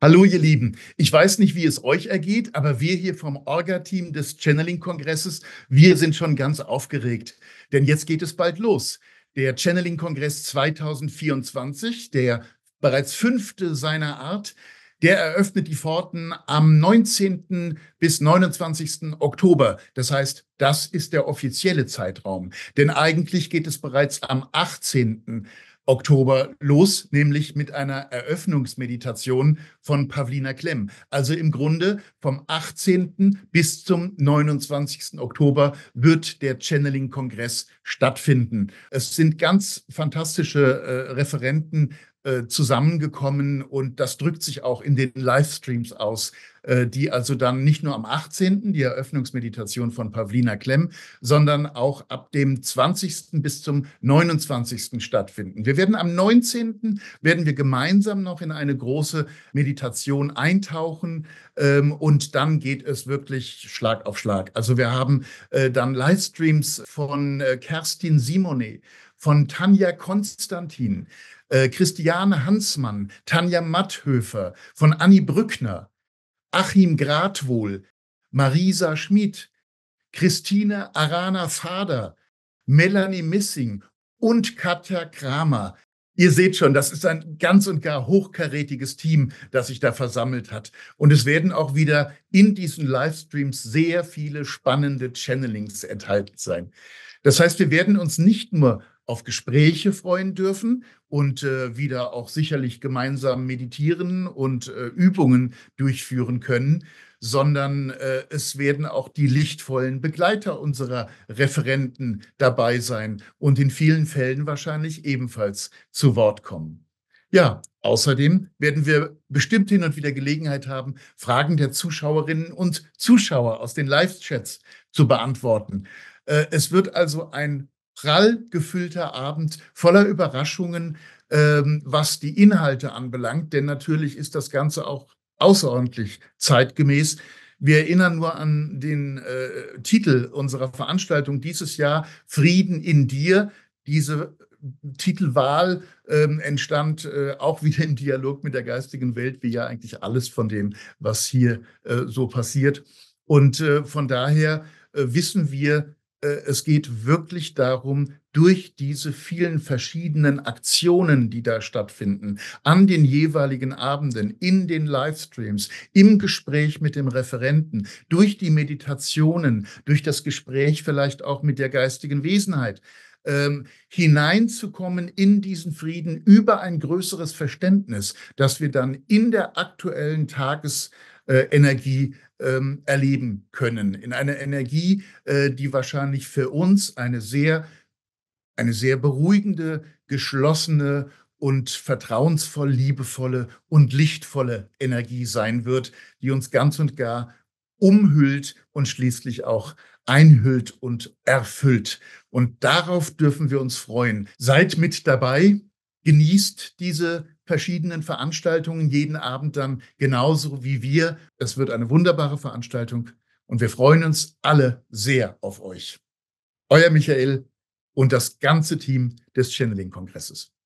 Hallo ihr Lieben, ich weiß nicht, wie es euch ergeht, aber wir hier vom Orga-Team des Channeling-Kongresses, wir sind schon ganz aufgeregt, denn jetzt geht es bald los. Der Channeling-Kongress 2024, der bereits fünfte seiner Art, der eröffnet die Pforten am 19. bis 29. Oktober. Das heißt, das ist der offizielle Zeitraum, denn eigentlich geht es bereits am 18. Oktober los, nämlich mit einer Eröffnungsmeditation von Pavlina Klemm. Also im Grunde vom 18. bis zum 29. Oktober wird der Channeling-Kongress stattfinden. Es sind ganz fantastische äh, Referenten äh, zusammengekommen und das drückt sich auch in den Livestreams aus, äh, die also dann nicht nur am 18. die Eröffnungsmeditation von Pavlina Klemm, sondern auch ab dem 20. bis zum 29. stattfinden. Wir werden am 19. werden wir gemeinsam noch in eine große Meditation eintauchen ähm, und dann geht es wirklich Schlag auf Schlag. Also wir haben äh, dann Livestreams von Kerstin Simonet von Tanja Konstantin, äh, Christiane Hansmann, Tanja Matthöfer, von Anni Brückner, Achim Gradwohl, Marisa Schmid, Christine Arana Fader, Melanie Missing und Katja Kramer. Ihr seht schon, das ist ein ganz und gar hochkarätiges Team, das sich da versammelt hat. Und es werden auch wieder in diesen Livestreams sehr viele spannende Channelings enthalten sein. Das heißt, wir werden uns nicht nur auf Gespräche freuen dürfen und äh, wieder auch sicherlich gemeinsam meditieren und äh, Übungen durchführen können, sondern äh, es werden auch die lichtvollen Begleiter unserer Referenten dabei sein und in vielen Fällen wahrscheinlich ebenfalls zu Wort kommen. Ja, außerdem werden wir bestimmt hin und wieder Gelegenheit haben, Fragen der Zuschauerinnen und Zuschauer aus den Live-Chats zu beantworten. Äh, es wird also ein prall gefüllter Abend voller Überraschungen, ähm, was die Inhalte anbelangt, denn natürlich ist das Ganze auch außerordentlich zeitgemäß. Wir erinnern nur an den äh, Titel unserer Veranstaltung dieses Jahr, Frieden in dir. Diese Titelwahl ähm, entstand äh, auch wieder im Dialog mit der geistigen Welt, wie ja eigentlich alles von dem, was hier so passiert. Und von daher wissen wir, äh, es geht wirklich darum, durch diese vielen verschiedenen Aktionen, die da stattfinden, an den jeweiligen Abenden, in den Livestreams, im Gespräch mit dem Referenten, durch die Meditationen, durch das Gespräch vielleicht auch mit der geistigen Wesenheit, ähm, hineinzukommen in diesen Frieden über ein größeres Verständnis, das wir dann in der aktuellen Tagesenergie ähm, erleben können. In einer Energie, äh, die wahrscheinlich für uns eine sehr, eine sehr beruhigende, geschlossene und vertrauensvoll, liebevolle und lichtvolle Energie sein wird, die uns ganz und gar umhüllt und schließlich auch einhüllt und erfüllt. Und darauf dürfen wir uns freuen. Seid mit dabei, genießt diese verschiedenen Veranstaltungen jeden Abend dann genauso wie wir. Es wird eine wunderbare Veranstaltung und wir freuen uns alle sehr auf euch. Euer Michael und das ganze Team des Channeling-Kongresses.